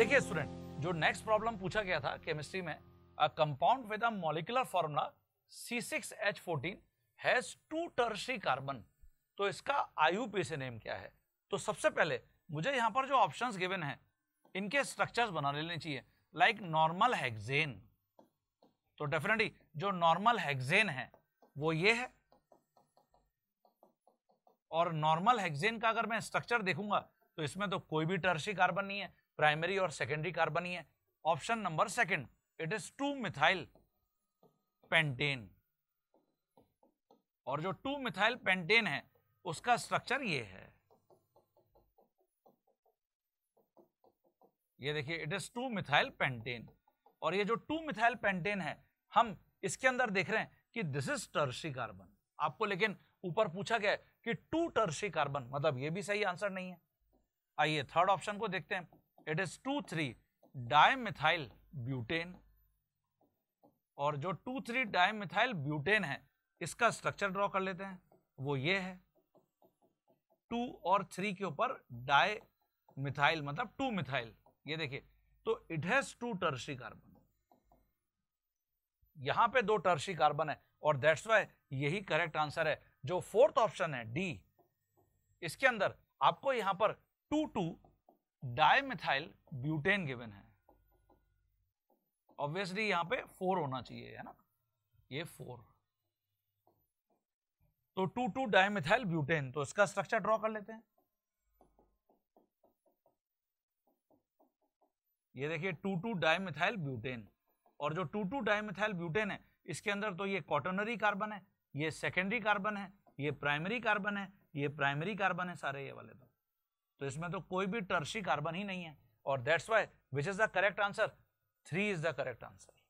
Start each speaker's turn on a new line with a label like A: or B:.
A: देखिए स्टूडेंट जो next problem पूछा गया था केमिस्ट्री में a compound with a molecular formula C6H14 has two tertiary carbon तो इसका IUP से नेम क्या है तो सबसे पहले मुझे यहाँ पर जो ऑप्शंस गिवन है इनके स्ट्रक्चर्स बना लेने चाहिए लाइक नॉर्मल हेक्सेन तो डेफिनेटली जो नॉर्मल हेक्सेन है वो ये है और नॉर्मल हेक्सेन का अगर मैं स्ट्रक्चर देखूंगा तो इसमें तो कोई भी टर्शी कार्बन नहीं है प्राइमरी और सेकेंडरी कार्बन ही है option number second it is two methyl pentane और जो टू मिथाइल पेंटेन है उसका स्ट्रक्चर ये है ये देखिए it is two methyl pentane और ये जो टू मिथाइल पेंटेन है हम इसके अंदर देख रहे हैं कि दिस इज टर्सी कार्बन आपको लेकिन ऊपर पूछा गया कि टू टर्सी कार्बन मतलब ये भी सही आंसर नहीं है आइए थर्ड ऑप्शन को देखते हैं it is two three dimethyl butane और जो टू थ्री डायमिथाइल ब्यूटेन है इसका स्ट्रक्चर ड्रॉ कर लेते हैं वो ये है टू और थ्री के ऊपर डाई मिथाइल मतलब टू मिथाइल ये देखिए तो it has two tertiary carbon यहां पे दो टर्शी कार्बन है और दैट्स वाई यही करेक्ट आंसर है जो फोर्थ ऑप्शन है डी इसके अंदर आपको यहां पर two two dimethyl butane given है ऑब्वियसली यहां पे फोर होना चाहिए है ना ये फोर तो टू टू डायमिथाइल ब्यूटेन तो इसका स्ट्रक्चर ड्रॉ कर लेते हैं ये देखिए टू टू डायमिथाइल ब्यूटेन और जो टू टू डायमिथाइल ब्यूटेन है इसके अंदर तो ये कॉटनरी कार्बन है ये सेकेंडरी कार्बन है ये प्राइमरी कार्बन है ये प्राइमरी कार्बन है सारे ये वाले तो तो इसमें तो कोई भी टर्शी कार्बन ही नहीं है और that's why which is the correct answer three is the correct answer